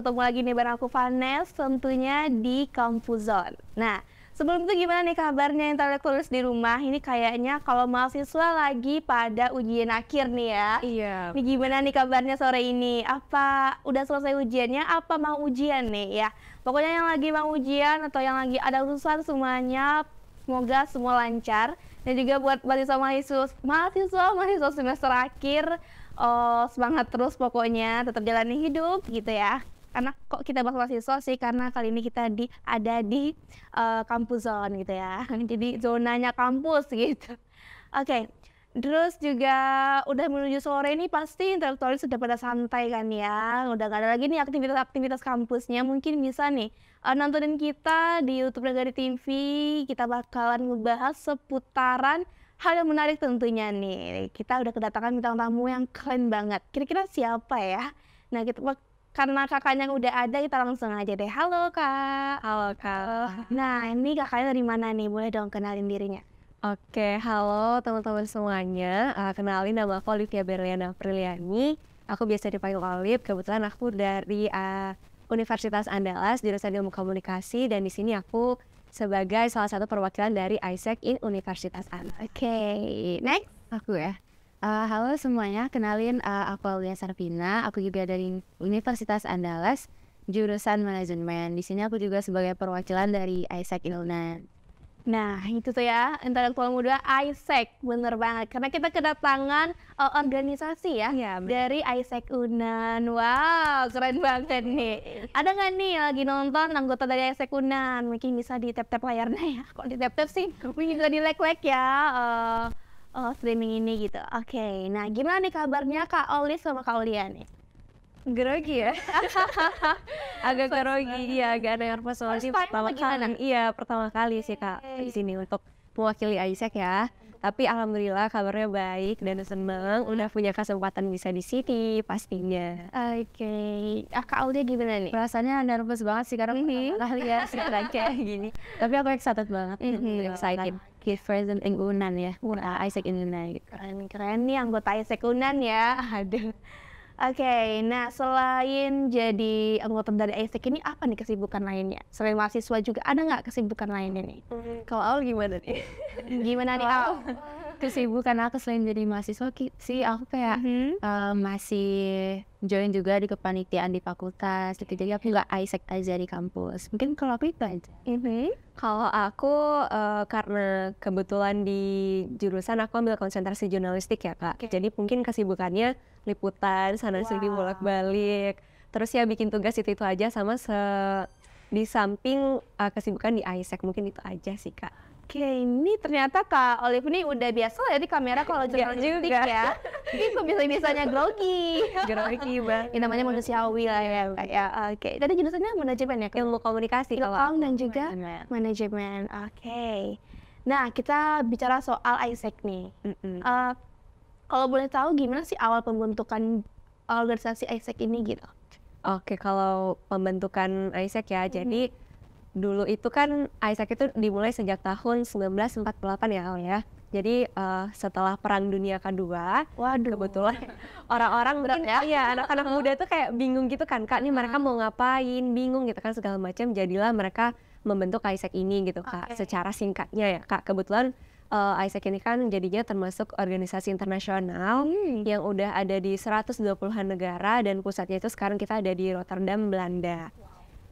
ketemu lagi nih bareng aku Vanes tentunya di Kampus Nah, sebelum itu gimana nih kabarnya intelektualis di rumah? Ini kayaknya kalau mahasiswa lagi pada ujian akhir nih ya. Iya. Ini gimana nih kabarnya sore ini? Apa udah selesai ujiannya? Apa mau ujian nih ya? Pokoknya yang lagi mau ujian atau yang lagi ada urusan semuanya semoga semua lancar dan juga buat mahasiswa mahasiswa mahasiswa mahasiswa semester akhir oh, semangat terus pokoknya tetap jalani hidup gitu ya karena kok kita bahas mahasiswa sih karena kali ini kita di ada di uh, kampus zone gitu ya jadi zonanya kampus gitu oke okay. terus juga udah menuju sore ini pasti intelektual sudah pada santai kan ya udah gak ada lagi nih aktivitas-aktivitas kampusnya mungkin bisa nih uh, nontonin kita di YouTube Negari TV kita bakalan ngebahas seputaran hal yang menarik tentunya nih kita udah kedatangan bintang tamu yang keren banget kira-kira siapa ya nah kita karena kakaknya udah ada kita langsung aja deh. Halo kak. Halo kak. Eh, nah ini kakaknya dari mana nih? Boleh dong kenalin dirinya. Oke, halo teman-teman semuanya. Uh, kenalin nama aku Olivia Berliana Priliani Aku biasa dipanggil Olive. Kebetulan aku dari uh, Universitas Andalas, jurusan Ilmu Komunikasi, dan di sini aku sebagai salah satu perwakilan dari Isaac e in Universitas Andalas. Oke, okay. next aku ya. Uh, halo semuanya, kenalin uh, aku Alia Sarvina aku juga dari Universitas Andalas, jurusan manajemen. Di sini aku juga sebagai perwakilan dari Isaac Ilnan. Nah, itu tuh ya, intelektual muda Isaac, bener banget. Karena kita kedatangan uh, organisasi ya, ya dari Isaac Unan. Wow, keren banget nih. Ada nggak nih lagi nonton anggota dari Isaac Unan? Mungkin bisa di tap-tap layarnya ya. Kok di tap-tap sih? Mungkin bisa di like-like ya. Uh, oh, streaming ini gitu. Oke, okay. nah gimana nih kabarnya Kak Oli sama Kak Olia nih? Grogi ya? agak grogi, iya agak nervous sih. pertama kali. Iya, pertama kali sih Kak di sini untuk mewakili Aisyah ya. Tapi alhamdulillah kabarnya baik dan seneng udah punya kesempatan bisa di sini pastinya. Oke, okay. ah Kak Aulia gimana nih? Rasanya nervous banget sih karena mm -hmm. kali ya kayak gini. Tapi aku excited banget, mm -hmm. excited. Kiefer dan eh, Unan ya. Wah, Isaac Unan. Keren-keren nah, nih anggota Isaac Unan ya. Aduh. Oke, okay, nah selain jadi anggota dari Isaac ini apa nih kesibukan lainnya? Selain mahasiswa juga ada nggak kesibukan lainnya nih? Mm. Kalau Aul gimana nih? gimana nih Aul? kesibukan gitu aku selain jadi mahasiswa sih aku kayak mm-hmm. uh, masih join juga di kepanitiaan di fakultas gitu jadi aku nggak Isaac aja di kampus mungkin kalau aku itu aja mm-hmm. kalau aku uh, karena kebetulan di jurusan aku ambil konsentrasi jurnalistik ya kak okay. jadi mungkin kesibukannya liputan sana wow. sini bolak balik terus ya bikin tugas itu itu aja sama se di samping uh, kesibukan di Isaac e mungkin itu aja sih kak Oke, ini ternyata Kak Olive ini udah biasa ya di kamera kalau jurnalistik ya. Ini kok bisa biasanya grogi. grogi banget. Ini namanya manusiawi lah ya. ya Oke, okay. tadi jurusannya manajemen ya? Ilmu komunikasi. kalau dan juga manajemen. Oke. Okay. Nah, kita bicara soal Isaac nih. Mm -mm. Uh, kalau boleh tahu gimana sih awal pembentukan organisasi Isaac ini gitu? Oke, kalau pembentukan Isaac ya, mm -hmm. jadi dulu itu kan Isaac itu dimulai sejak tahun 1948 ya ya. Jadi uh, setelah Perang Dunia Kedua, Waduh. kebetulan orang-orang mungkin ya. iya anak-anak muda itu kayak bingung gitu kan kak, ini mereka mau ngapain, bingung gitu kan segala macam. Jadilah mereka membentuk Isaac ini gitu kak. Okay. Secara singkatnya ya kak, kebetulan uh, Isaac ini kan jadinya termasuk organisasi internasional hmm. yang udah ada di 120-an negara dan pusatnya itu sekarang kita ada di Rotterdam, Belanda.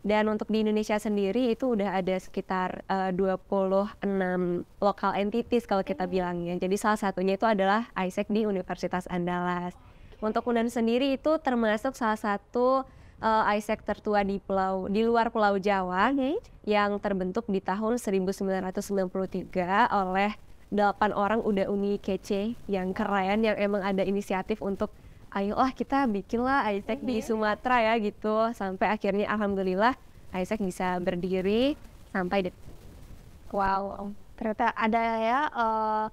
Dan untuk di Indonesia sendiri itu udah ada sekitar eh, uh, 26 lokal entities kalau kita hmm. bilangnya. Jadi salah satunya itu adalah ISEC di Universitas Andalas. Untuk UNAN sendiri itu termasuk salah satu uh, eh, ISEC tertua di pulau di luar Pulau Jawa okay. yang terbentuk di tahun 1993 oleh delapan orang udah uni kece yang keren yang emang ada inisiatif untuk ayolah kita bikinlah Isaac di iya. Sumatera ya gitu sampai akhirnya alhamdulillah Isaac bisa berdiri sampai di Wow, ternyata ada ya uh,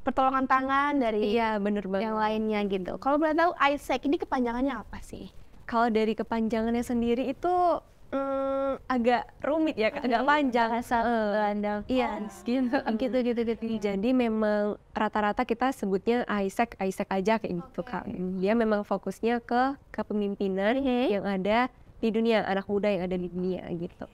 pertolongan tangan dari iya, bener banget. yang lainnya gitu. Kalau boleh tahu Isaac ini kepanjangannya apa sih? Kalau dari kepanjangannya sendiri itu mm, agak rumit ya kan agak panjang asal landang iya gitu. gitu gitu gitu iya. jadi memang rata-rata kita sebutnya Isaac Isaac aja kayak gitu okay. kak hmm, dia memang fokusnya ke kepemimpinan okay. yang ada di dunia anak muda yang ada di dunia gitu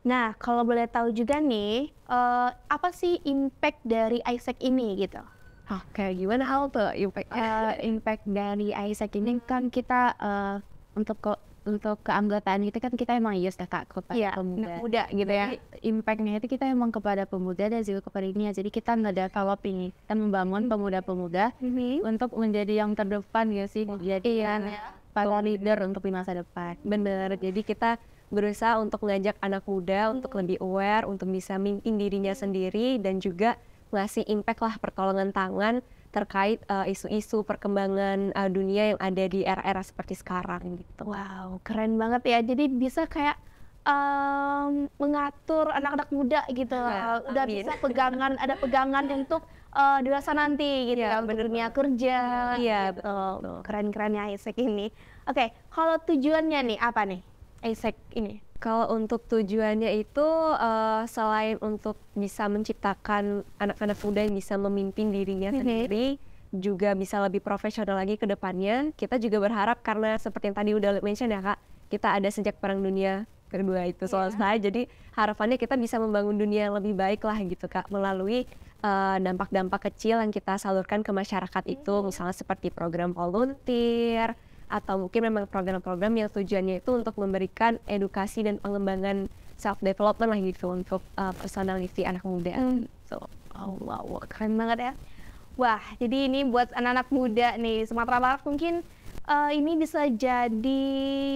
Nah, kalau boleh tahu juga nih, uh, apa sih impact dari Isaac ini gitu? Oke, kayak gimana hal tuh impact? Uh, eh, impact dari Isaac ini kan hmm. kita uh, untuk untuk keanggotaan itu kan kita emang yes iya kakak kepada ya, pemuda. pemuda gitu jadi, ya. Impactnya itu kita emang kepada pemuda dan juga kepada ini Jadi kita nggak develop ini, kita membangun mhm. pemuda-pemuda hmm untuk menjadi yang terdepan ya sih. Oh, jadi iya, kan ya. para leader untuk di masa depan. Benar-benar. Jadi kita berusaha untuk mengajak anak muda hmm untuk mhm. lebih aware, untuk bisa mimpin dirinya mhm. sendiri dan juga ngasih impact lah pertolongan tangan terkait eh, isu-isu uh, perkembangan uh, dunia yang ada di era-era seperti sekarang gitu. Wow, keren banget ya. Jadi bisa kayak um, mengatur anak-anak muda gitu. uh, Udah bisa pegangan, ada pegangan untuk uh, dewasa nanti gitu iya, ya, ya, bener. dunia kerja. Iya, gitu. betul. keren ya Isaac ini. Oke, okay, kalau tujuannya nih apa nih Isaac ini? Kalau untuk tujuannya itu uh, selain untuk bisa menciptakan anak-anak muda yang bisa memimpin dirinya mhm. sendiri, juga bisa lebih profesional lagi ke depannya. Kita juga berharap karena seperti yang tadi udah mention ya Kak, kita ada sejak Perang Dunia kedua itu soalnya yeah. selesai. Jadi harapannya kita bisa membangun dunia yang lebih baik lah gitu kak melalui eh, dampak-dampak uh, kecil yang kita salurkan ke masyarakat itu, mhm. misalnya seperti program volunteer, atau mungkin memang program-program yang tujuannya itu untuk memberikan edukasi dan pengembangan self development lah gitu untuk uh, personality anak muda. Hmm. So, oh, wow, wow, keren banget ya. Wah, jadi ini buat anak-anak muda nih Sumatera Barat mungkin uh, ini bisa jadi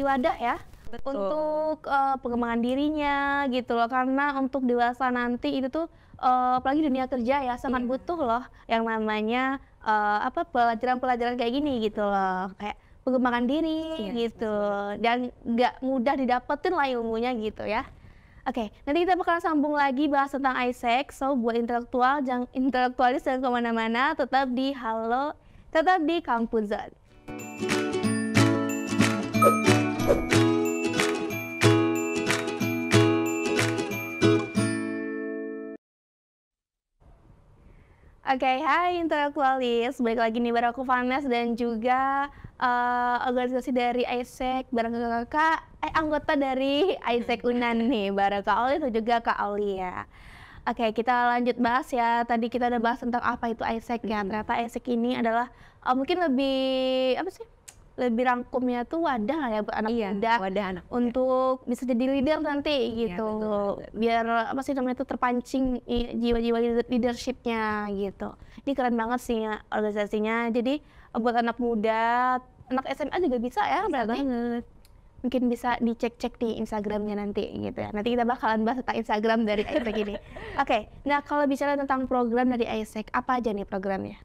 wadah ya Betul. untuk uh, pengembangan dirinya gitu loh karena untuk dewasa nanti itu tuh uh, apalagi dunia kerja ya sangat yeah. butuh loh yang namanya uh, apa pelajaran-pelajaran kayak gini gitu loh kayak pengembangan diri iya. gitu dan nggak mudah didapetin lah ilmunya gitu ya. Oke, okay, nanti kita bakal sambung lagi bahas tentang Isaac. So buat intelektual, jangan intelektualis jangan kemana-mana, tetap di Halo, tetap di Kampus Zone. Oke, okay, hai intelektualis. Balik lagi nih bareng aku Vanes dan juga uh, organisasi dari ISEC bareng kakak eh anggota dari ISEC Unan nih bareng Kak Oli dan juga Kak Oli ya. Oke, okay, kita lanjut bahas ya. Tadi kita udah bahas tentang apa itu ISEC ya. Ternyata ISEC ini adalah uh, mungkin lebih apa sih? lebih rangkumnya tuh wadah ya buat anak iya, muda wadah anak muda. untuk bisa jadi leader nanti iya, gitu biar apa sih namanya tuh terpancing jiwa-jiwa leadershipnya gitu ini keren banget sih ya, organisasinya jadi buat anak muda anak SMA juga bisa ya bisa berarti banget mungkin bisa dicek-cek di Instagramnya nanti gitu ya. Nanti kita bakalan bahas tentang Instagram dari ISEC ini. Oke, okay, nah kalau bicara tentang program dari Isaac e apa aja nih programnya?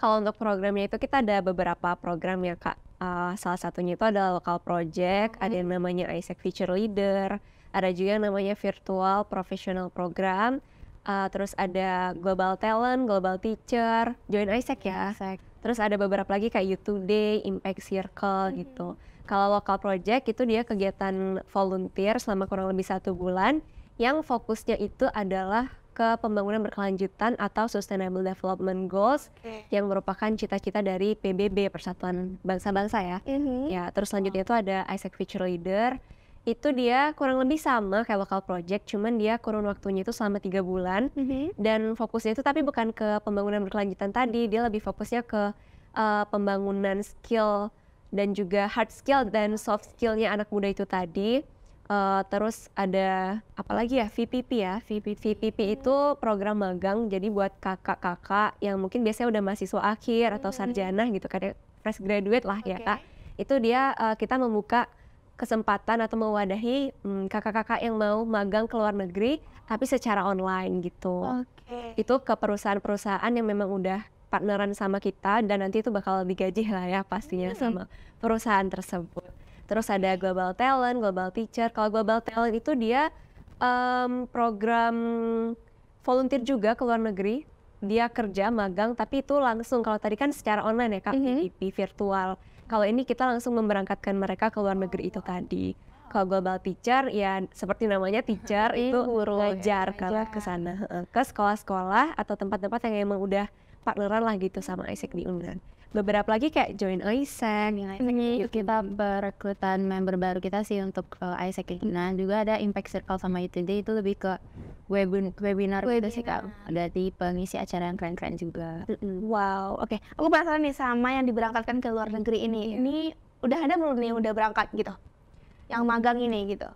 Kalau untuk programnya itu kita ada beberapa program ya kak uh, salah satunya itu adalah local project, hmm. ada yang namanya Isaac e Future Leader, ada juga yang namanya virtual professional program, uh, terus ada global talent, global teacher, join Isaac e ya. Isaac. E terus ada beberapa lagi kayak YouTube Day Impact Circle hmm. gitu. Kalau local project itu dia kegiatan volunteer selama kurang lebih satu bulan yang fokusnya itu adalah ke pembangunan berkelanjutan atau Sustainable Development Goals okay. yang merupakan cita-cita dari PBB Persatuan Bangsa-Bangsa ya. Mm-hmm. Ya, terus selanjutnya itu ada Isaac Future Leader. Itu dia kurang lebih sama kayak lokal project, cuman dia kurun waktunya itu selama tiga bulan mm-hmm. dan fokusnya itu tapi bukan ke pembangunan berkelanjutan tadi, dia lebih fokusnya ke uh, pembangunan skill dan juga hard skill dan soft skillnya anak muda itu tadi Uh, terus ada apa lagi ya VPP ya VPP, VPP itu program magang jadi buat kakak-kakak yang mungkin biasanya udah mahasiswa akhir atau hmm. sarjana gitu kan ya. fresh graduate lah okay. ya kak itu dia uh, kita membuka kesempatan atau mewadahi hmm, kakak-kakak hmm, yang mau magang ke luar negeri tapi secara online gitu okay. itu ke perusahaan-perusahaan yang memang udah partneran sama kita dan nanti itu bakal digaji lah ya pastinya hmm. sama perusahaan tersebut Terus ada Global Talent, Global Teacher. Kalau Global Talent itu dia um, program volunteer juga ke luar negeri. Dia kerja magang tapi itu langsung kalau tadi kan secara online ya Kak, mm -hmm. virtual. Kalau ini kita langsung memberangkatkan mereka ke luar negeri itu tadi. Kalau global teacher ya seperti namanya teacher itu guru ya, ngajar ya, ke sana ke sekolah-sekolah atau tempat-tempat yang emang udah partneran lah gitu sama Isaac di Unan beberapa lagi kayak join ISEC yang mm -hmm. yuk kita perekrutan member baru kita sih untuk uh, ISEC nah juga ada impact circle sama UTD itu lebih ke webin webinar, webinar. Gitu sih kak di pengisi acara yang keren-keren juga wow oke okay. aku penasaran nih sama yang diberangkatkan ke luar negeri ini yeah. ini udah ada belum nih udah berangkat gitu yang magang ini gitu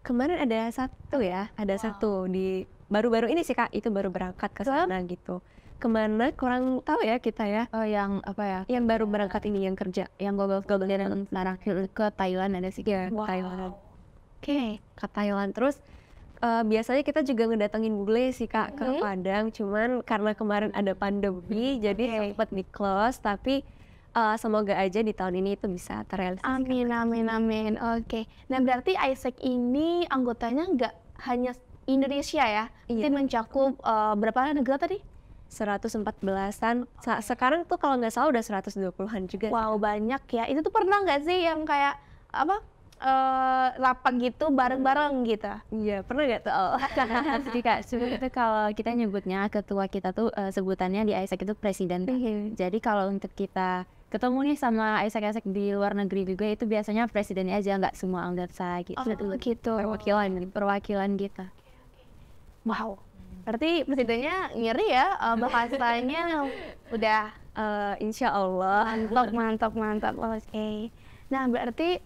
kemarin ada satu ya ada wow. satu di baru-baru ini sih kak itu baru berangkat ke sana so, gitu kemana kurang tahu ya kita ya oh, yang apa ya yang baru berangkat ini yang kerja yang gue global dan sekarang ke Thailand ada sih yeah. wow. Thailand oke okay. ke Thailand terus uh, biasanya kita juga ngedatengin bule sih kak ke hmm. Padang cuman karena kemarin ada pandemi okay. jadi sempat di close tapi uh, semoga aja di tahun ini itu bisa terrealisasi Amin, amin, amin. Oke. Okay. Nah berarti Isaac ini anggotanya nggak hanya Indonesia ya, iya. mencakup uh, berapa negara tadi? 114-an. Sekarang tuh kalau nggak salah udah 120-an juga. Wow, banyak ya. Itu tuh pernah nggak sih yang kayak apa? Uh, eh, lapak gitu bareng-bareng gitu. Iya, pernah gak tuh? Oh. Jadi Kak, itu kalau kita nyebutnya ketua kita tuh uh, sebutannya di Isaac itu presiden. Iya. Jadi kalau untuk kita ketemu nih sama Isaac-Isaac di luar negeri juga itu biasanya presidennya aja nggak semua anggota gitu. Oh, gitu. Perwakilan, perwakilan kita. Wow, Berarti presidennya ngiri ya uh, eh, bahasanya udah uh, insya Allah mantap mantap mantap oke. Okay. Nah berarti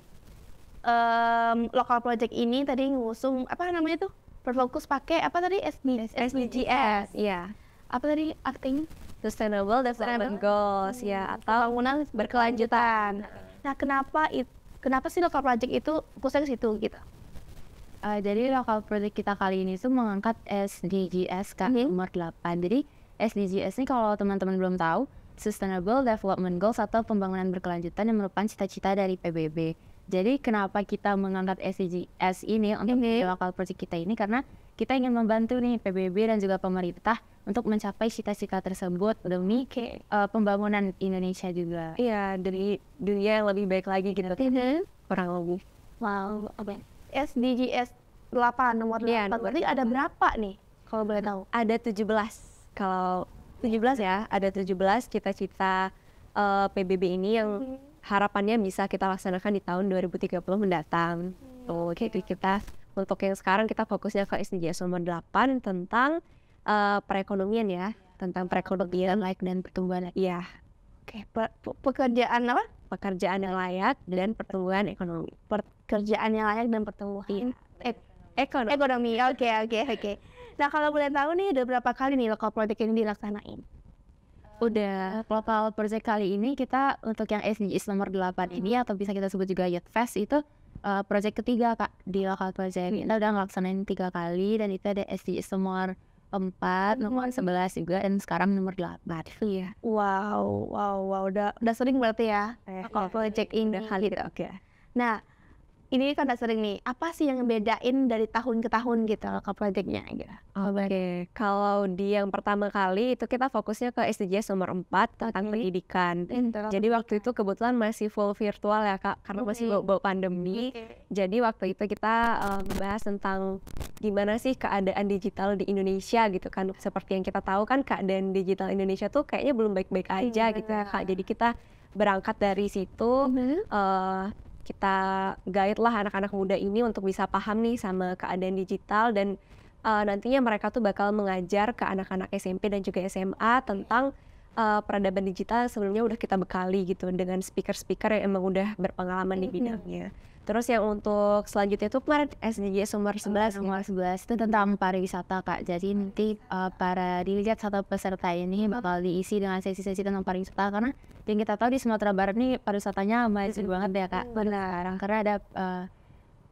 um, lokal project ini tadi ngusung apa namanya tuh berfokus pakai apa tadi SB, SDGs ya apa tadi acting Sustainable Development Goals ya, hmm. ya atau pembangunan berkelanjutan. Nah kenapa itu kenapa sih lokal project itu khususnya ke situ gitu? Uh, jadi lokal produk kita kali ini tuh mengangkat SDGs kan mm-hmm. nomor 8. Jadi SDGs ini kalau teman-teman belum tahu, Sustainable Development Goals atau pembangunan berkelanjutan yang merupakan cita-cita dari PBB. Jadi kenapa kita mengangkat SDGs ini untuk mm-hmm. lokal produk kita ini karena kita ingin membantu nih PBB dan juga pemerintah untuk mencapai cita-cita tersebut demi ke, uh, eh, pembangunan Indonesia juga. Iya, dari dunia yang lebih baik lagi gitu. Mm-hmm. Kurang lebih. Wow, oke. Okay. SDGs 8 nomor ya, 8. Nomor Berarti ada berapa nih kalau boleh tahu? Ada 17. Kalau 17 ya, ada 17 cita-cita uh, eh, PBB ini yang hmm. harapannya bisa kita laksanakan di tahun 2030 mendatang. Hmm. Oke, okay. Gitu jadi kita untuk yang sekarang kita fokusnya ke SDGs nomor 8 tentang uh, perekonomian ya, tentang perekonomian like dan pertumbuhan. Iya. Oke, okay, pekerjaan apa? pekerjaan yang layak dan pertumbuhan ekonomi. Pekerjaan yang layak dan pertumbuhan iya. e ekonomi. Ekonomi. Oke, oke, oke. Nah, kalau boleh tahu nih udah berapa kali nih lokal project ini dilaksanain? Udah eh, lokal project kali ini kita untuk yang SDGs nomor 8 ini mm-hmm. atau bisa kita sebut juga Youth Fest itu uh, project ketiga Kak di lokal project. Mm-hmm. Kita udah ngelaksanain tiga kali dan itu ada SDGs nomor empat, nomor kan sebelas juga, dan sekarang nomor delapan. Iya. Wow, wow, wow, udah, udah sering berarti ya? Eh, nah, iya, kalau ya. project ini. Udah kali itu. Oke. Okay. Nah, ini kan udah sering nih apa sih yang ngebedain dari tahun ke tahun gitu ke proyeknya gitu oke okay. kalau di yang pertama kali itu kita fokusnya ke SDGs nomor 4 tentang pendidikan Entah. jadi waktu itu kebetulan masih full virtual ya kak karena okay. masih bawa pandemi okay. jadi waktu itu kita uh, eh, bahas tentang gimana sih keadaan digital di Indonesia gitu kan seperti yang kita tahu kan keadaan digital Indonesia tuh kayaknya belum baik-baik iya. aja yeah. gitu ya kak jadi kita berangkat dari situ mm -hmm. uh, kita guide lah anak-anak muda ini untuk bisa paham nih sama keadaan digital dan uh, nantinya mereka tuh bakal mengajar ke anak-anak SMP dan juga SMA tentang uh, peradaban digital sebelumnya udah kita bekali gitu dengan speaker-speaker yang emang udah berpengalaman di bidangnya. Terus yang untuk selanjutnya itu kemarin SDG sumber 11 Sumber 11 itu tentang pariwisata Kak. Jadi nanti uh, para dilihat satu peserta ini bakal diisi dengan sesi-sesi tentang pariwisata karena yang kita tahu di Sumatera Barat ini pariwisatanya amazing banget ya Kak. Benar. Karena ada uh,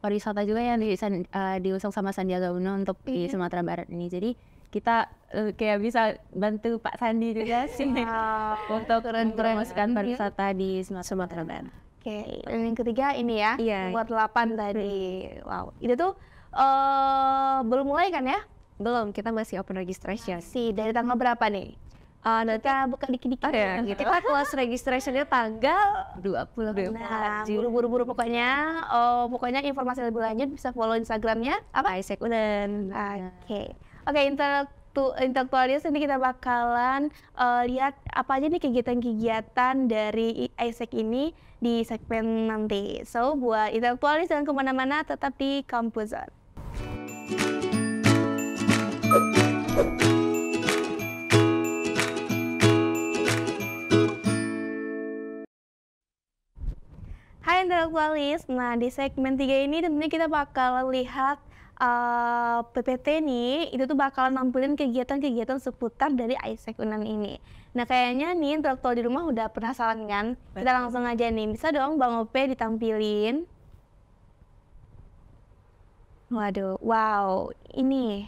pariwisata juga yang di, uh, diusung sama Sandiaga Uno untuk di iya. Sumatera Barat ini. Jadi kita uh, kayak bisa bantu Pak Sandi juga sih wow. Iya. untuk keren-keren pariwisata di Sumatera Barat. Oke. Okay. Yang ketiga ini ya, iya. buat delapan tadi. Hmm. Wow. Itu tuh uh, belum mulai kan ya? Belum, kita masih open registration. Si dari tanggal berapa nih? Uh, nanti kita buka dikit-dikit. Oh, ya, gitu. Kita close registrationnya tanggal 20 Nah, buru-buru pokoknya. Oh, pokoknya informasi lebih lanjut bisa follow Instagramnya apa? Isaac Unen. Oke. Okay. Oke, okay, intelektualis ini kita bakalan uh, lihat apa aja nih kegiatan-kegiatan dari Isaac ini di segmen nanti. So, buat intelektualis dan kemana-mana tetap di Kampus Zone. Hai intelektualis, nah di segmen 3 ini tentunya kita bakal lihat Eh, PPT nih itu tuh bakalan nampilin kegiatan-kegiatan seputar dari Isaac Unan ini. Nah kayaknya nih intelektual di rumah udah pernah penasaran kan? Kita langsung aja nih, bisa dong Bang Ope ditampilin. Waduh, wow, ini.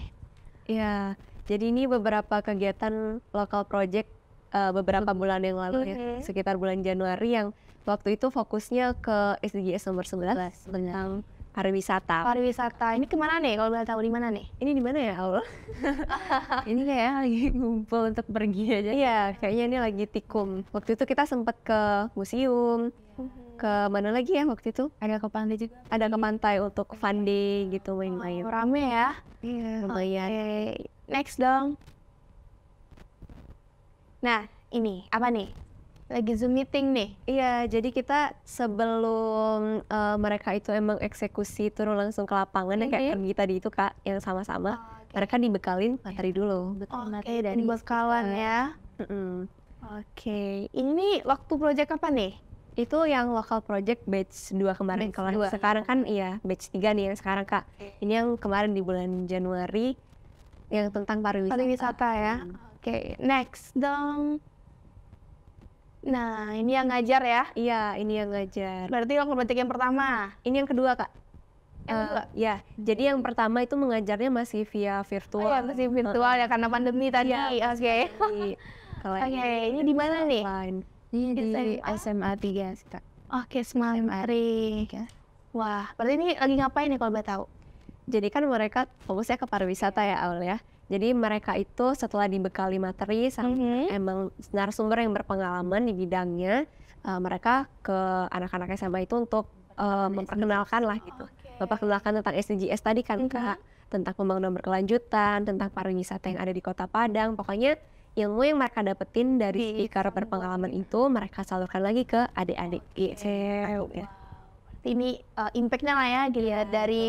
Ya, jadi ini beberapa kegiatan lokal project uh, beberapa bulan yang lalu mm -hmm. ya, mm-hmm. sekitar bulan Januari yang waktu itu fokusnya ke SDGs nomor 11 tentang pariwisata. Pariwisata. Ini kemana nih? Kalau boleh tahu di mana nih? Ini di mana ya, Allah? ini kayak lagi ngumpul untuk pergi aja. Iya, kayaknya ini lagi tikum. Waktu itu kita sempat ke museum. Mhm. Ke mana lagi ya waktu itu? Ada ke pantai juga. Ada ke pantai untuk fun gitu main-main. Oh, rame ya? Iya. Lumayan. Okay. Next dong. Nah, ini apa nih? lagi Zoom meeting nih. Iya, jadi kita sebelum uh, mereka itu emang eksekusi turun langsung ke lapangan mm -hmm. kayak pergi tadi itu Kak yang sama-sama. Oh, okay. Mereka dibekalin materi dulu. Betul. Oke, okay, dari bekalan uh, ya. Mm Oke, okay. ini waktu project apa nih? Itu yang lokal project batch 2 kemarin. Kalau sekarang kan iya, batch 3 nih yang sekarang Kak. Okay. Ini yang kemarin di bulan Januari yang tentang pariwisata. Pariwisata ya. Hmm. Oke, okay. next dong. Nah, ini yang ngajar ya? Iya, ini yang ngajar. Berarti kebetik yang pertama. Ini yang kedua, Kak. uh, ya, jadi yang pertama itu mengajarnya masih via virtual. Oh, ya, masih virtual ya karena pandemi tadi. Ya, Oke. Okay. Oke, okay. ini di mana nih? Ini di SMA 3 sih, Kak. Oke, okay, SMA 3. Okay. Wah, berarti ini lagi ngapain ya kalau boleh tahu? Jadi kan mereka fokusnya ke pariwisata ya, Aul ya. Jadi mereka itu setelah dibekali materi sama mm -hmm. emang narasumber yang berpengalaman di bidangnya, uh, mereka ke anak-anak SMA itu untuk uh, memperkenalkan lah gitu, oh, okay. memperkenalkan tentang SDGs tadi kan mm -hmm. kak, tentang pembangunan berkelanjutan, tentang pariwisata yang ada di Kota Padang, pokoknya ilmu yang mereka dapetin dari speaker berpengalaman itu mereka salurkan lagi ke adik-adik. Okay. Iya, wow ini uh, impactnya lah ya dilihat yeah, dari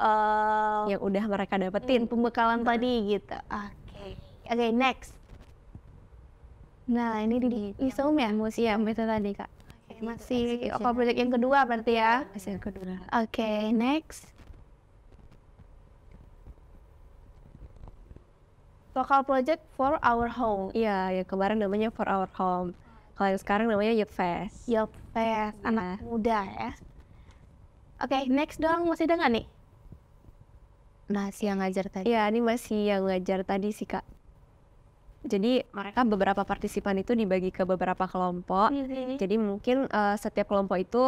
uh, yang udah mereka dapetin hmm, pembekalan nah. tadi gitu. Oke, okay. oke okay, next. Nah ini di museum ya museum itu tadi kak. Okay, iya, masih apa project yang kedua berarti ya? Masih yang kedua. Oke okay, next. Local project for our home. Iya, yang kemarin namanya for our home. Kalau yang sekarang namanya Youth Fest. Youth Fest, anak iya. muda ya. Oke, okay, next dong masih ada nggak nih? Masih yang ngajar tadi. Iya, ini masih yang ngajar tadi sih kak. Jadi mereka beberapa partisipan itu dibagi ke beberapa kelompok. Mm -hmm. Jadi mungkin uh, setiap kelompok itu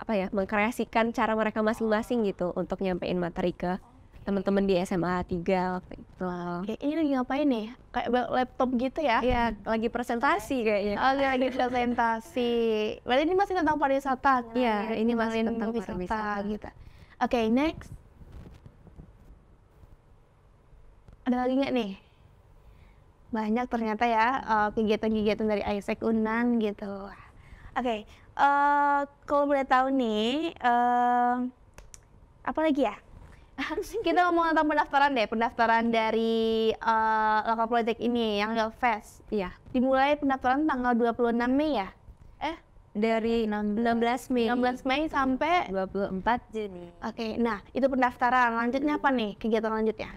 apa ya mengkreasikan cara mereka masing-masing gitu untuk nyampein materi ke teman-teman di SMA 3 waktu itu. Kayak ini lagi ngapain nih? Kayak laptop gitu ya? Iya, lagi presentasi kayaknya. Oh, lagi, lagi presentasi. Berarti ini masih tentang pariwisata. Iya, ya ini masih tentang pariwisata gitu. Oke, okay, next. Ada lagi nggak nih? Banyak ternyata ya eh, kegiatan-kegiatan uh, dari Isaac Unan gitu. Oke, okay, uh, eh, kalau boleh tahu nih, uh, apa lagi ya? kita ngomong tentang pendaftaran deh, pendaftaran dari uh, lokal project ini yang fast. Iya. Dimulai pendaftaran tanggal 26 Mei ya? Eh, dari 16 Mei. 16 Mei sampai 24 Juni. Oke, okay, nah itu pendaftaran. Lanjutnya apa nih kegiatan lanjutnya?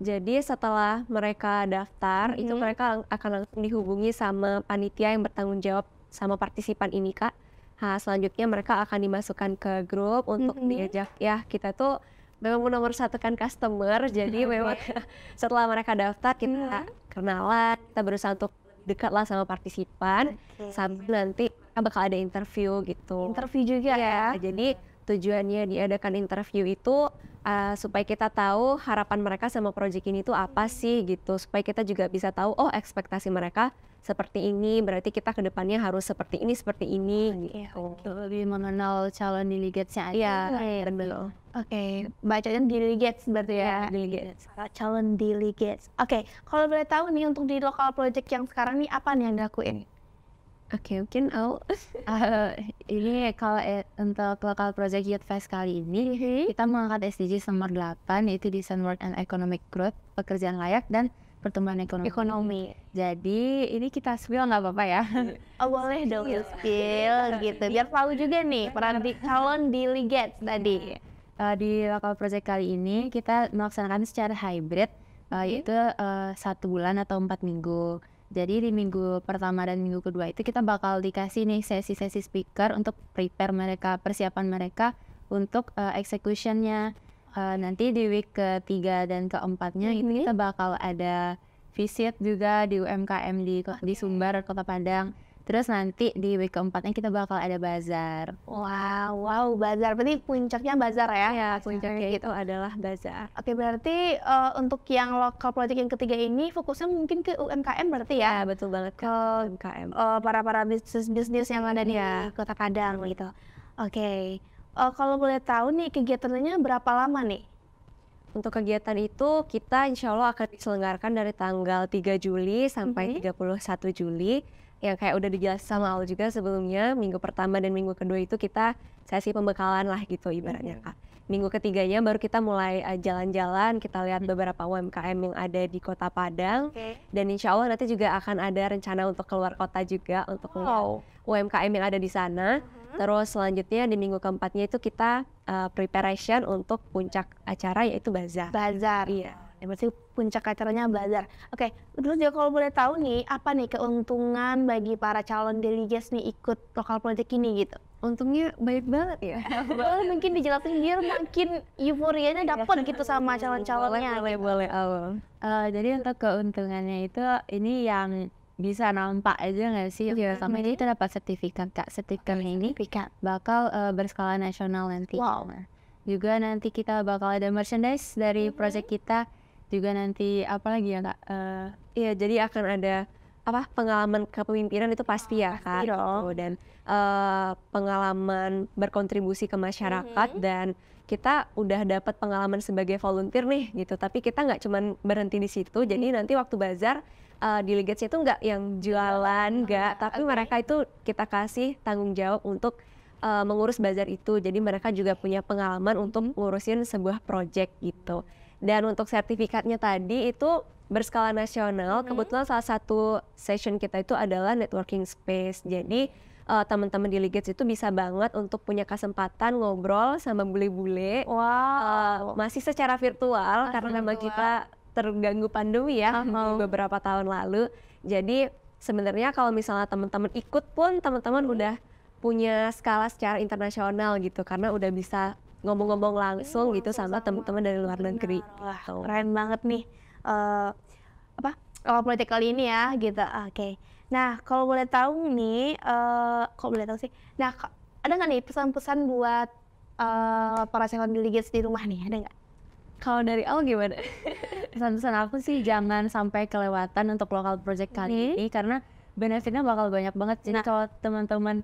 Jadi setelah mereka daftar, -hmm. itu mereka akan langsung dihubungi sama panitia yang bertanggung jawab sama partisipan ini, Kak. Nah, selanjutnya mereka akan dimasukkan ke grup untuk mm -hmm. diajak ya kita tuh memang nomor satu kan customer jadi okay. memang setelah mereka daftar kita hmm. kenalan kita berusaha untuk dekat lah sama partisipan okay. sambil nanti bakal ada interview gitu interview juga yeah. ya. jadi tujuannya diadakan interview itu uh, supaya kita tahu harapan mereka sama proyek ini tuh apa sih gitu supaya kita juga bisa tahu oh ekspektasi mereka seperti ini berarti kita kedepannya harus seperti ini seperti ini oh, gitu iya, lebih mengenal calon delegatesnya aja ya, terbelok iya, iya, oke okay. bacanya delegates berarti ya, ya delegates calon delegates oke okay. kalau boleh tahu nih untuk di lokal project yang sekarang nih apa nih yang dilakuin Oke, okay, mungkin Al uh, eh, ini kalau eh, untuk lokal project Youth Fest kali ini mhm. kita mengangkat SDG nomor 8 yaitu Decent Work and Economic Growth, pekerjaan layak dan pertumbuhan ekonomi. Ekonomi. Jadi ini kita spill nggak apa-apa ya? Oh, boleh dong ya spill gitu. Biar tahu juga nih peran di calon di Liget tadi. Uh, di lokal project kali ini kita melaksanakan secara hybrid uh, yaitu uh, satu bulan atau empat minggu. Jadi di minggu pertama dan minggu kedua itu kita bakal dikasih nih sesi-sesi speaker untuk prepare mereka, persiapan mereka untuk uh, executionnya. Uh, nanti di week ketiga dan keempatnya mm -hmm. itu mhm. kita bakal ada visit juga di UMKM di di Sumbar Kota Padang. Terus nanti di week keempatnya kita bakal ada bazar. Wow, wow, bazar. Berarti puncaknya bazar ya? Ya, puncaknya itu gitu. adalah bazar. Oke, berarti uh, untuk yang lokal project yang ketiga ini fokusnya mungkin ke UMKM berarti ya? Ya, betul banget ke UMKM. Uh, oh, para-para bisnis-bisnis yang ada di ya. Kota Padang gitu. Oke, okay. uh, eh, kalau boleh tahu nih kegiatannya berapa lama nih? Untuk kegiatan itu kita insya Allah akan diselenggarakan dari tanggal 3 Juli sampai mm -hmm. 31 Juli yang kayak udah dijelas sama Al juga sebelumnya minggu pertama dan minggu kedua itu kita sesi pembekalan lah gitu ibaratnya kak. Minggu ketiganya baru kita mulai eh, jalan-jalan, uh, kita lihat mm. beberapa UMKM yang ada di Kota Padang okay. dan insya Allah nanti juga akan ada rencana untuk keluar kota juga untuk wow. UMKM yang ada di sana. Uh-huh. Terus selanjutnya di minggu keempatnya itu kita uh, preparation untuk puncak acara yaitu bazar. Bazar. Iya puncak acaranya blazer. Oke, terus juga ya kalau boleh tahu nih apa nih keuntungan bagi para calon delegates nih ikut lokal politik ini gitu? Untungnya baik banget ya. boleh mungkin dijelasin biar makin euforianya dapat gitu sama calon-calonnya. Boleh, gitu. boleh, awal. Uh, eh, jadi untuk keuntungannya itu ini yang bisa nampak aja nggak sih ya, sama ini kita dapat sertifikat kak sertifikat okay, ini sertifikat. bakal uh, berskala nasional nanti wow. Nah, juga nanti kita bakal ada merchandise dari hmm. project kita juga nanti apa lagi ya kak uh, jadi akan ada apa pengalaman kepemimpinan itu pasti ya kak pasti dong. Oh, dan uh, pengalaman berkontribusi ke masyarakat mm -hmm. dan kita udah dapat pengalaman sebagai volunteer nih gitu tapi kita nggak cuman berhenti di situ jadi hmm. nanti waktu bazar uh, eh, delegates itu nggak yang jualan nggak oh, tapi okay. mereka itu kita kasih tanggung jawab untuk uh, mengurus bazar itu jadi mereka juga punya pengalaman untuk mm-hmm. ngurusin sebuah project gitu dan untuk sertifikatnya tadi itu berskala nasional. Mm -hmm. Kebetulan salah satu session kita itu adalah networking space. Jadi uh, teman-teman di Ligets itu bisa banget untuk punya kesempatan ngobrol sama bule-bule. Wow. Uh, masih secara virtual Mas ah, karena memang kita terganggu pandemi ya uh eh, -huh. beberapa tahun lalu. Jadi sebenarnya kalau misalnya teman-teman ikut pun teman-teman mm-hmm. udah punya skala secara internasional gitu karena udah bisa ngomong-ngomong langsung iya, gitu sama teman-teman dari luar negeri. Wah, gitu. keren banget nih. Uh, apa? Oh, politik kali ini ya gitu. Oke. Okay. Nah, kalau boleh tahu nih, uh, eh, kalau boleh tahu sih. Nah, ada nggak nih pesan-pesan buat uh, para calon delegates di rumah nih? Ada nggak? Kalau dari awal gimana? pesan-pesan aku sih jangan sampai kelewatan untuk lokal project kali hmm. ini karena benefitnya bakal banyak banget. Jadi nah, kalau teman-teman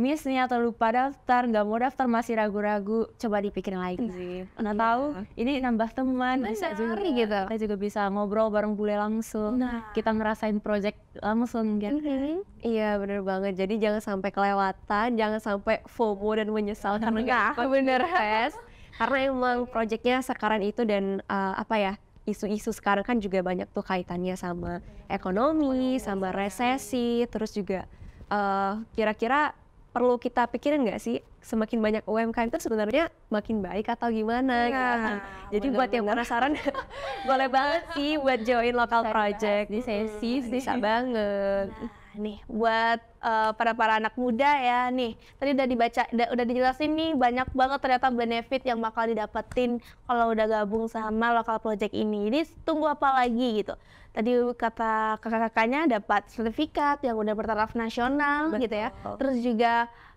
miss nih atau lupa daftar nggak mau daftar masih ragu-ragu coba dipikirin lagi nah, sih iya. Nah, tahu ini nambah teman bisa juga gitu kita juga bisa ngobrol bareng bule langsung nah. kita ngerasain project langsung gitu mm -hmm. iya bener banget jadi jangan sampai kelewatan jangan sampai FOMO dan menyesal karena nggak nah, bener fest karena emang projectnya sekarang itu dan uh, apa ya isu-isu sekarang kan juga banyak tuh kaitannya sama ekonomi, sama resesi, terus juga eh, kira-kira uh, kira -kira perlu kita pikirin nggak sih semakin banyak UMKM itu sebenarnya makin baik atau gimana? Ya, gitu. Kan? Jadi bener -bener. buat yang penasaran boleh banget sih buat join lokal project di sesi bisa banget. Nah nih buat uh, eh, para para anak muda ya nih tadi udah dibaca udah, udah dijelasin nih banyak banget ternyata benefit yang bakal didapetin kalau udah gabung sama lokal project ini jadi tunggu apa lagi gitu tadi kata kakak-kakaknya dapat sertifikat yang udah bertaraf nasional Betul. gitu ya terus juga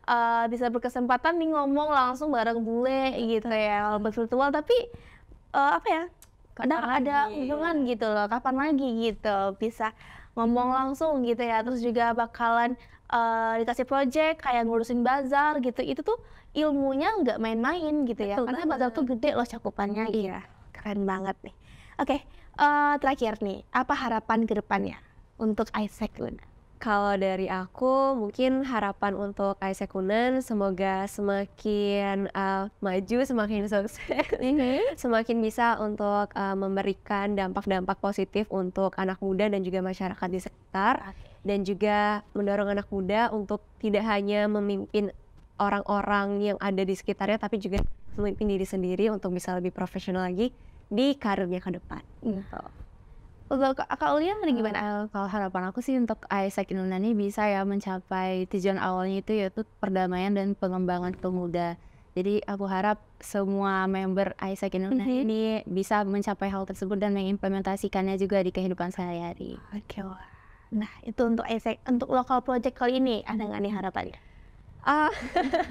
uh, bisa berkesempatan nih ngomong langsung bareng bule gitu ya walaupun virtual tapi uh, apa ya kadang ada undangan gitu loh kapan lagi gitu bisa ngomong langsung gitu ya terus juga bakalan uh, dikasih project kayak ngurusin bazar gitu itu tuh ilmunya nggak main-main gitu ya Betul karena bazar tuh gede loh cakupannya iya. iya keren banget nih oke okay, uh, eh, terakhir nih apa harapan kedepannya untuk Isaac Luna kalau dari aku mungkin harapan untuk Aisyah Kunan semoga semakin uh, maju, semakin sukses, mm-hmm. semakin bisa untuk uh, memberikan dampak-dampak positif untuk anak muda dan juga masyarakat di sekitar. Dan juga mendorong anak muda untuk tidak hanya memimpin orang-orang yang ada di sekitarnya, tapi juga memimpin diri sendiri untuk bisa lebih profesional lagi di karirnya ke depan. Mm. Gitu. Kalau Kak Ulia ada gimana? Uh, Kalau harapan aku sih untuk Isaac ini bisa ya mencapai tujuan awalnya itu yaitu perdamaian dan pengembangan pemuda. Jadi aku harap semua member Isaac Yunani mm -hmm. ini bisa mencapai hal tersebut dan mengimplementasikannya juga di kehidupan sehari-hari. Oke, okay. Nah, itu untuk Isaac, untuk lokal project kali ini ada nggak nih harapannya? Uh,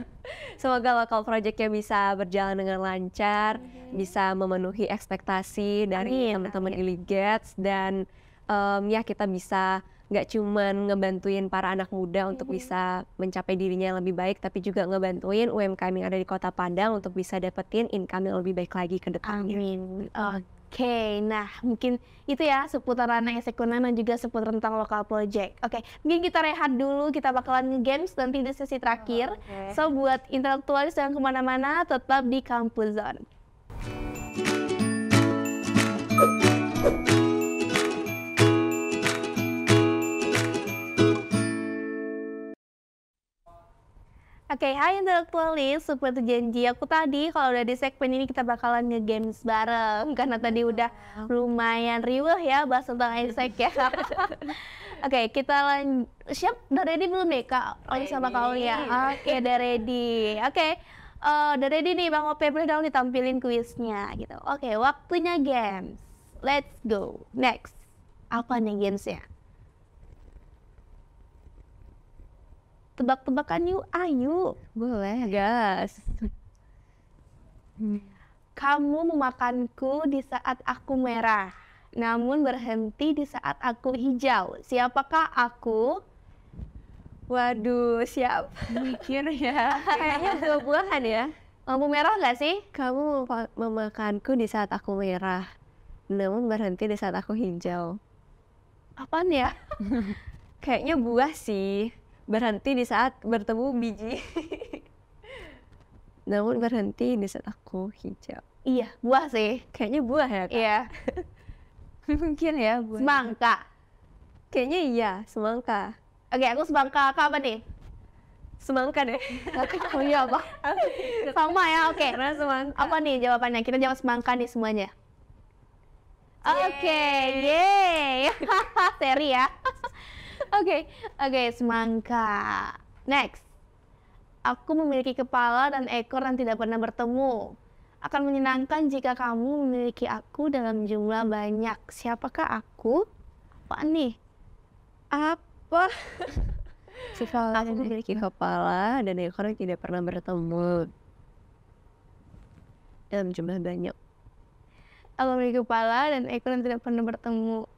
semoga lokal projectnya bisa berjalan dengan lancar, mm-hmm. bisa memenuhi ekspektasi dari teman-teman Illigats dan um, ya kita bisa nggak cuman ngebantuin para anak muda untuk mm-hmm. bisa mencapai dirinya yang lebih baik, tapi juga ngebantuin UMKM yang ada di Kota Padang untuk bisa dapetin income yang lebih baik lagi ke depannya. Amin. Oh, okay, nah mungkin itu ya seputaran anak sekunder dan juga seputar tentang lokal project. Oke, okay, mungkin kita rehat dulu, kita bakalan nge-games nanti di sesi terakhir. Oh, okay. So buat intelektualis yang kemana-mana tetap di Kampus Zone. Oke, okay, hai intelektualis, seperti janji aku tadi kalau udah di segmen ini kita bakalan nge-games bareng karena tadi udah lumayan riweh ya bahas tentang Isaac ya. Oke, okay, kita lanjut. Siap, udah ready belum nih Kak Oke sama Kak ya? Oke, okay, udah ready. Oke, okay. uh, eh, udah ready nih Bang Ope, boleh dong ditampilin kuisnya gitu. Oke, okay, waktunya games. Let's go. Next. Apa nih gamesnya? tebak-tebakan yuk ayo ah, boleh gas kamu memakanku di saat aku merah namun berhenti di saat aku hijau siapakah aku waduh siap mikir ya kayaknya buah-buahan ya lampu merah nggak sih kamu memakanku di saat aku merah namun berhenti di saat aku hijau apaan ya kayaknya buah sih berhenti di saat bertemu biji. Namun berhenti di saat aku hijau. Iya, buah sih. Kayaknya buah ya, Kak? Iya. Mungkin ya buah. Semangka. Kayaknya iya, semangka. Oke, aku semangka apa, nih? semangka deh. oh iya apa? Sama ya, oke. Okay. Karena semangka. Apa nih jawabannya? Kita jawab semangka nih semuanya. Oke, okay, yeay. Seri ya. Oke, oke, semangka. Next. Aku memiliki kepala dan ekor yang tidak pernah bertemu. Akan menyenangkan jika kamu memiliki aku dalam jumlah banyak. Siapakah aku? Apa nih? Apa? Siapa aku memiliki kepala dan ekor yang tidak pernah bertemu dalam jumlah banyak. Aku memiliki kepala dan ekor yang tidak pernah bertemu.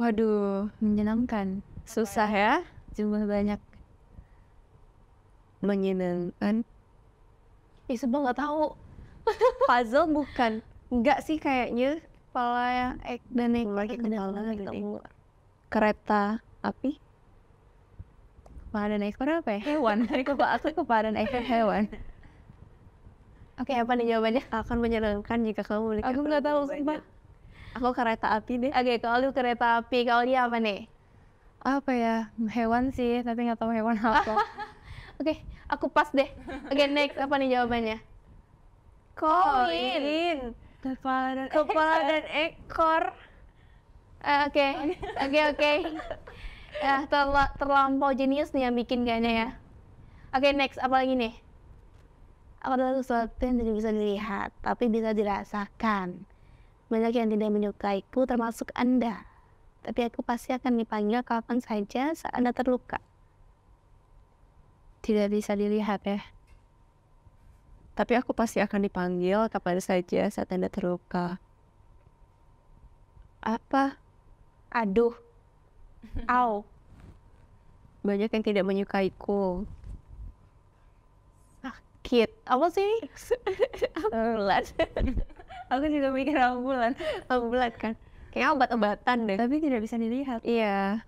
Waduh, menyenangkan. Susah ya, jumlah banyak. Menyenangkan. Ya sebab nggak tahu. Puzzle bukan. Enggak sih kayaknya. Kepala yang ek dan ek. Lagi kepala gitu. Kereta api. Kepala dan ekor apa ya? Hewan. Kepala aku kepala dan hewan. Oke, okay, apa nih jawabannya? Akan menyenangkan jika kamu memiliki Aku nggak tahu, sumpah. Aku kereta api deh. Oke, okay, kalau lu kereta api, kalau dia apa nih? Apa ya? Hewan sih, tapi nggak tahu hewan apa. Oke, okay, aku pas deh. Oke, okay, next apa nih jawabannya? Koin. Kepala dan kepala dan ekor. Eh, oke, oke, oke. Ya, terla terlampau jenius nih yang bikin kayaknya ya. Oke, okay, next apa lagi nih? Apa adalah sesuatu yang tidak bisa dilihat, tapi bisa dirasakan? banyak yang tidak menyukaiku termasuk Anda. Tapi aku pasti akan dipanggil kapan saja saat Anda terluka. Tidak bisa dilihat ya. Tapi aku pasti akan dipanggil kapan saja saat Anda terluka. Apa? Aduh. Au. Banyak yang tidak menyukaiku. Sakit. Apa sih? aku juga mikir aku bulan bulan kan kayak obat-obatan deh tapi tidak bisa dilihat iya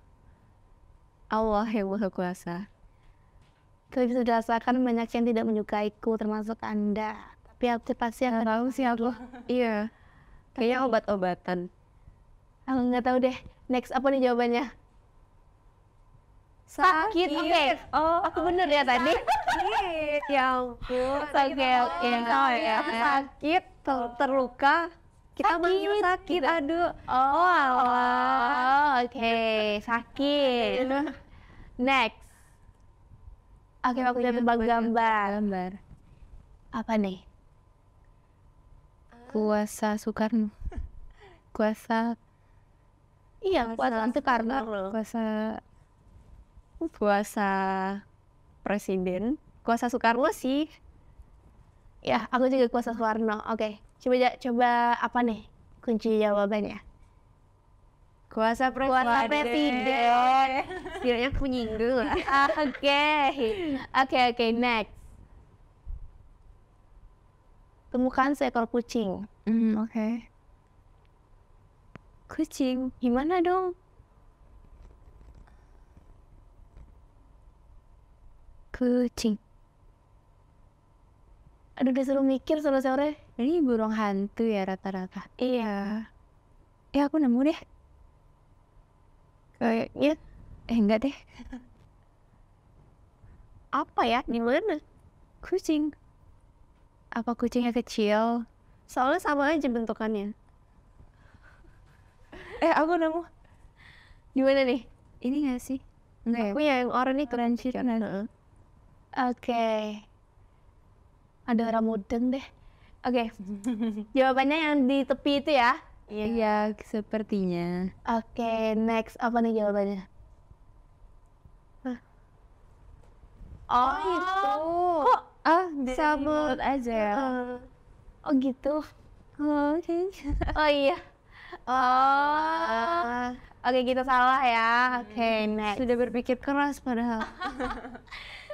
Allah yang maha kuasa tapi sudah dirasakan banyak yang tidak menyukaiku termasuk anda tapi aku pasti akan tahu sih aku iya kayaknya obat-obatan aku nggak tahu deh next apa nih jawabannya sakit. Oke. Okay. Oh, aku oh. bener ya tadi. Sakit. ya ampun. Sakit. ya. Kan? Oh, iya. Sakit, ter terluka. Kita sakit. Oh, sakit. Aduh. Oh, Allah. Oke, okay. sakit. Next. Oke, okay, aku udah tebak gambar. Gambar. Apa nih? Eh. Kuasa Soekarno. Kuasa Iya, kuasa Soekarno. Kuasa aku kuasa presiden, kuasa Soekarno sih. Ya, aku juga kuasa Soekarno. Oke, coba coba apa nih kunci jawabannya? Kuasa presiden. Kiranya aku nyinggung lah. Oke. Oke, oke, next. Temukan seekor kucing. mm, oke. Okay. Kucing, gimana dong? kucing aduh suruh mikir sore-sore ini burung hantu ya rata-rata iya ya aku nemu deh kayaknya eh enggak deh apa ya di mana kucing apa kucingnya kecil soalnya sama aja bentukannya eh aku nemu di mana nih ini nggak sih enggak aku ya? yang orang itu orange chicken Oke. Ada orang mudeng deh. Oke. Jawabannya yang di tepi itu ya? Iya, ya, sepertinya. Oke, next apa nih jawabannya? Hah. Oh, oh itu. Kok ah sama aja ya? Uh, oh gitu. Oh, oh iya. Ah. Oh. Oke, okay, kita salah ya. Oke, okay, hmm. next. Sudah berpikir keras padahal.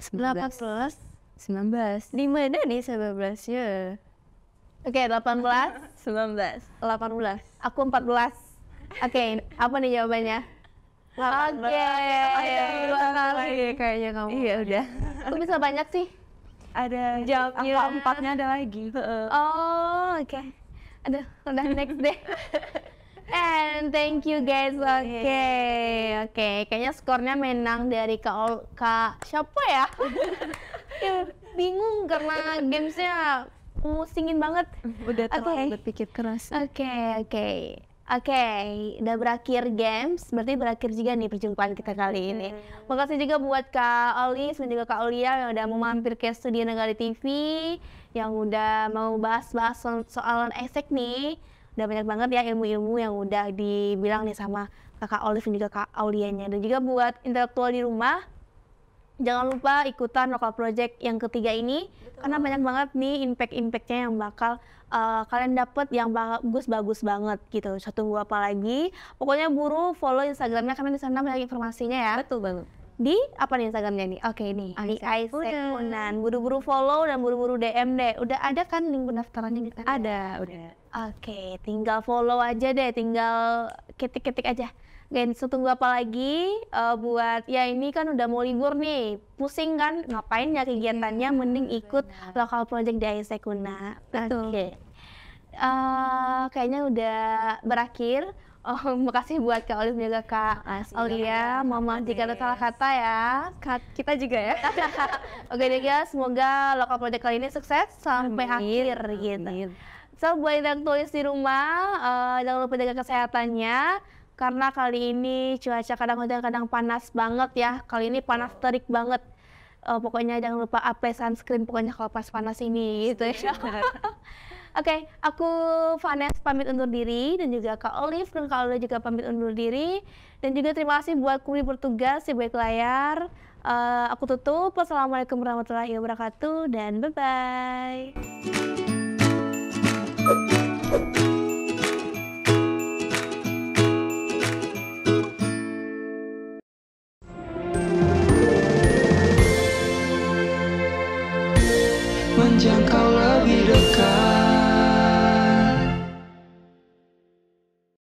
18. 19. Di mana nih 19-nya? Oke, okay, 18, 19. 18. Aku 14. Oke, okay, apa nih jawabannya? Oke, okay. kayaknya kamu. Iya, udah. Aku bisa banyak sih. Ada jawabnya. Angka empatnya ada lagi. Oh, oke. Okay. Aduh, udah next deh. And thank you guys. Oke, okay. oke. Okay. Kayaknya skornya menang dari Kak ka siapa ya? ya? bingung karena gamesnya musingin banget. Udah terlalu okay. berpikir keras. Oke, okay, oke. Okay. Oke, okay, udah berakhir games, berarti berakhir juga nih perjumpaan kita kali ini. Hmm. Makasih juga buat Kak Oli, dan juga Kak Olia yang udah mau mampir ke Studio Negara TV, yang udah mau bahas-bahas so soal, nih udah banyak banget ya ilmu-ilmu yang udah dibilang nih sama kakak Olive dan juga kak Aulianya dan juga buat intelektual di rumah jangan lupa ikutan lokal project yang ketiga ini Betul. karena banyak banget nih impact-impactnya yang bakal uh, kalian dapat yang bagus-bagus banget gitu. Satu tunggu apa lagi? Pokoknya buru follow Instagramnya karena di sana banyak informasinya ya. Betul banget di apa nih Instagramnya nih? Oke okay, nih di Aisekunan. Buru-buru follow dan buru-buru DM deh. Udah ada kan link pendaftarannya kita? Gitu? Ada, udah. Oke, tinggal follow aja deh, tinggal ketik-ketik aja. Gen, tunggu apa lagi uh, buat ya ini kan udah mau libur nih pusing kan ngapain ya kegiatannya iya, mending ikut lokal project dari Sekuna. Oke. Okay. Uh, eh, kayaknya udah berakhir Oh, makasih buat Kak Olive juga Kak makasih, Aulia, Mama jika ada salah kata ya. Kat kita juga ya. Oke deh guys, semoga lokal project kali ini sukses sampai Amin. akhir gitu. Amin. So buat yang tulis di rumah, uh, jangan lupa jaga kesehatannya karena kali ini cuaca kadang kadang kadang panas banget ya. Kali ini panas terik banget. Uh, pokoknya jangan lupa apply sunscreen pokoknya kalau pas panas ini gitu ya. Oke, okay, aku Vanes pamit undur diri dan juga Kak Olive dan Kak Olive juga pamit undur diri dan juga terima kasih buat kuli bertugas di baik layar. Uh, aku tutup. Wassalamualaikum warahmatullahi wabarakatuh dan bye bye.